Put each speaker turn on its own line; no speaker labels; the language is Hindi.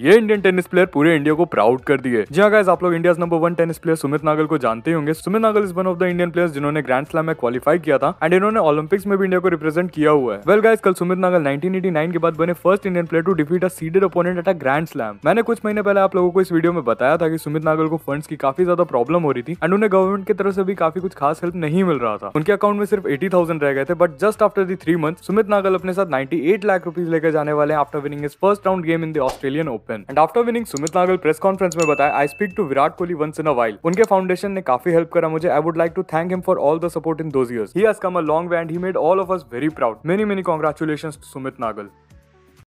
ये इंडियन टेनिस प्लेयर पूरे इंडिया को प्राउड कर दिए जी हाँ आप लोग India number one tennis player Sumit Nagal को जानते होंगे Sumit Nagal is one of the Indian players जिन्होंने ग्रैंड स्लैम में क्वालिफाई किया था एंड इन्होंने ओलंपिक्स में भी इंडिया को रिप्रेजेंट किया हुआ है वेल well गाइज कल सुमित नागल नाइनटीन के बाद बने first Indian player to defeat a seeded opponent at a grand slam मैंने कुछ महीने पहले आप लोगों को इस वीडियो में बताया था कि सुमित नागल को फंड्स की काफी ज्यादा प्रॉब्लम हो रही थी एंड उन्हें गवर्नमेंट की तरफ से भी काफी कुछ खास हेल्प नहीं मिल रहा था उनके अकाउंट में सिर्फ एटी थाउजेंड रह गए थे but just after the three month Sumit Nagal अपने साथ नाइन्टी एट लाख रुपीज लेकर जाने वाले आफ्टर विनिंग इस first round game in the Australian open open and after winning Sumit Nagal press conference में बताया I speak to Virat Kohli once in a while उनके फाउंडेशन ने काफी हेल्प करा मुझे I would like to thank him for all the support in those years he has come a long way and he made all of us very proud many many congratulation Sumit Nagal